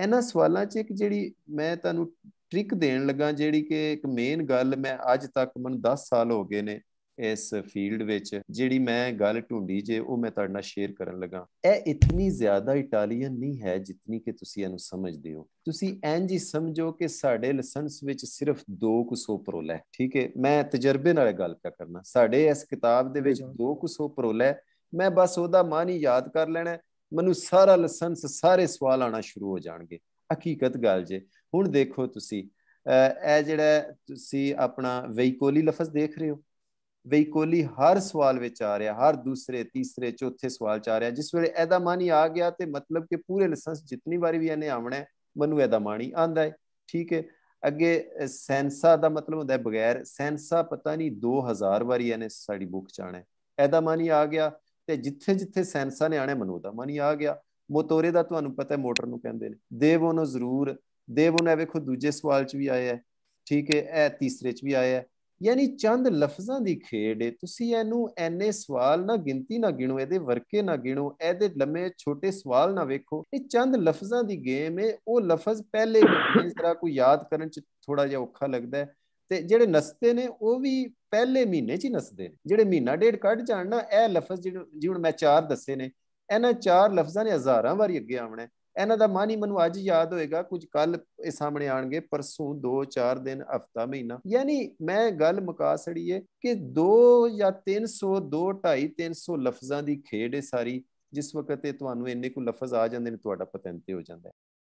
ਇਹਨਾਂ ਸਵਾਲਾਂ 'ਚ ਇੱਕ ਜਿਹੜੀ ਮੈਂ ਤੁਹਾਨੂੰ ਟ੍ਰਿਕ ਦੇਣ ਲੱਗਾ ਜਿਹੜੀ ਕਿ ਇੱਕ ਮੇਨ ਗੱਲ ਮੈਂ ਅੱਜ ਤੱਕ ਮੈਨੂੰ 10 ਸਾਲ ਹੋ ਗਏ ਨੇ ਇਸ ਫੀਲਡ ਵਿੱਚ ਜਿਹੜੀ ਮੈਂ ਗੱਲ ਢੂੰਡੀ ਜੇ ਉਹ ਮੈਂ ਤੁਹਾਡੇ ਨਾਲ ਸ਼ੇਅਰ ਕਰਨ ਲੱਗਾ ਇਹ ਇਤਨੀ ਜ਼ਿਆਦਾ ਇਟਾਲੀਅਨ ਨਹੀਂ ਹੈ ਜਿੰਨੀ ਕਿ ਤੁਸੀਂ ਇਹਨੂੰ ਸਮਝਦੇ ਹੋ ਤੁਸੀਂ ਇੰਜ ਹੀ ਸਮਝੋ ਕਿ ਸਾਡੇ ਲੈਸਨਸ ਵਿੱਚ ਸਿਰਫ ਦੋ ਕੁ ਸੋਪਰੋਲਾ ਹੈ ਠੀਕ ਹੈ ਮੈਂ ਤਜਰਬੇ ਨਾਲ ਗੱਲ ਕਰਨਾ ਸਾਡੇ ਇਸ ਕਿਤਾਬ ਦੇ ਵਿੱਚ ਦੋ ਕੁ ਸੋਪਰੋਲਾ ਹੈ ਮੈਂ ਬਸ ਉਹਦਾ ਮਾਨੀ ਯਾਦ ਕਰ ਲੈਣਾ ਮੈਨੂੰ ਸਾਰਾ ਲਾਇਸੈਂਸ ਸਾਰੇ ਸਵਾਲ ਆਣਾ ਸ਼ੁਰੂ ਹੋ ਜਾਣਗੇ ਹਕੀਕਤ ਗੱਲ ਜੇ ਹੁਣ ਦੇਖੋ ਤੁਸੀਂ ਇਹ ਜਿਹੜਾ ਤੁਸੀਂ ਆਪਣਾ ਵਹੀਕੋਲੀ ਲਫ਼ਜ਼ ਦੇਖ ਰਹੇ ਹੋ ਵਹੀਕੋਲੀ ਹਰ ਸਵਾਲ ਵਿੱਚ ਆ ਰਿਹਾ ਹਰ ਦੂਸਰੇ ਤੀਸਰੇ ਚੌਥੇ ਸਵਾਲ ਚ ਆ ਰਿਹਾ ਜਿਸ ਵੇਲੇ ਇਹਦਾ ਮਾਨੀ ਆ ਗਿਆ ਤੇ ਮਤਲਬ ਕਿ ਪੂਰੇ ਲਾਇਸੈਂਸ ਜਿੰਨੀ ਵਾਰੀ ਵੀ ਇਹਨੇ ਆਉਣਾ ਮੈਨੂੰ ਇਹਦਾ ਮਾਨੀ ਆਂਦਾ ਹੈ ਠੀਕ ਹੈ ਅੱਗੇ ਸੈਂਸਾ ਦਾ ਮਤਲਬ ਹੁੰਦਾ ਹੈ ਬਗੈਰ ਸੈਂਸਾ ਪਤਾ ਨਹੀਂ 2000 ਵਾਰੀ ਇਹਨੇ ਸਾਡੀ ਬੁੱਕ ਚ ਆਣਾ ਇਹਦਾ ਮਾਨੀ ਆ ਗਿਆ ਤੇ ਜਿੱਥੇ ਜਿੱਥੇ ਸੈਂਸਾ ਨੇ ਆਣੇ ਮਨੂ ਦਾ ਮਨ ਹੀ ਆ ਗਿਆ ਮੋਟੋਰੇ ਦਾ ਤੁਹਾਨੂੰ ਪਤਾ ਹੈ ਮੋਟਰ ਨੂੰ ਕਹਿੰਦੇ ਨੇ ਦੇਵ ਉਹਨੂੰ ਜ਼ਰੂਰ ਦੇਵ ਉਹਨੇ ਵੇਖੋ ਦੂਜੇ ਸਵਾਲ 'ਚ ਵੀ ਆਇਆ ਹੈ ਠੀਕ ਹੈ ਇਹ ਤੀਸਰੇ 'ਚ ਵੀ ਆਇਆ ਹੈ ਯਾਨੀ ਚੰਦ ਲਫ਼ਜ਼ਾਂ ਦੀ ਖੇਡ ਹੈ ਤੁਸੀਂ ਇਹਨੂੰ ਐਨੇ ਸਵਾਲ ਨਾ ਗਿਣਤੀ ਨਾ ਗਿਣੋ ਇਹਦੇ ਵਰਕੇ ਨਾ ਗਿਣੋ ਇਹਦੇ ਲੰਮੇ ਛੋਟੇ ਸਵਾਲ ਨਾ ਵੇਖੋ ਇਹ ਚੰਦ ਲਫ਼ਜ਼ਾਂ ਦੀ ਗੇਮ ਹੈ ਉਹ ਲਫ਼ਜ਼ ਪਹਿਲੇ ਜਿਸ ਤਰ੍ਹਾਂ ਕੋਈ ਯਾਦ ਕਰਨ ਚ ਥੋੜਾ ਜਿਹਾ ਔਖਾ ਲੱਗਦਾ ਤੇ ਜਿਹੜੇ ਨਸਤੇ ਨੇ ਉਹ ਵੀ ਪਹਿਲੇ ਮਹੀਨੇ 'ਚ ਹੀ ਨਸਦੇ ਨੇ ਜਿਹੜੇ ਮਹੀਨਾ ਡੇਢ ਕੱਢ ਜਾਣ ਨਾ ਇਹ ਲਫ਼ਜ਼ ਜਿਹੜੇ ਮੈਂ ਚਾਰ ਦੱਸੇ ਨੇ ਇਹਨਾਂ ਚਾਰ ਲਫ਼ਜ਼ਾਂ ਨੇ ਹਜ਼ਾਰਾਂ ਵਾਰੀ ਅੱਗੇ ਆਉਣਾ ਇਹਨਾਂ ਦਾ ਮਾਨੀ ਮੈਨੂੰ ਅੱਜ ਯਾਦ ਹੋਏਗਾ ਕੁਝ ਕੱਲ ਇਹ ਸਾਹਮਣੇ ਆਣਗੇ ਪਰਸੋਂ 2-4 ਦਿਨ ਹਫਤਾ ਮਹੀਨਾ ਯਾਨੀ ਮੈਂ ਗੱਲ ਮੁਕਾ ਸੜੀਏ ਕਿ 2 ਜਾਂ 300 2 2.5 300 ਲਫ਼ਜ਼ਾਂ ਦੀ ਖੇਡ ਹੈ ਸਾਰੀ ਜਿਸ ਵਕਤ ਇਹ ਤੁਹਾਨੂੰ ਇੰਨੇ ਕੋ ਲਫ਼ਜ਼ ਆ ਜਾਂਦੇ ਨੇ ਤੁਹਾਡਾ ਪਤੰਤੇ ਹੋ ਜਾਂਦਾ ਹੈ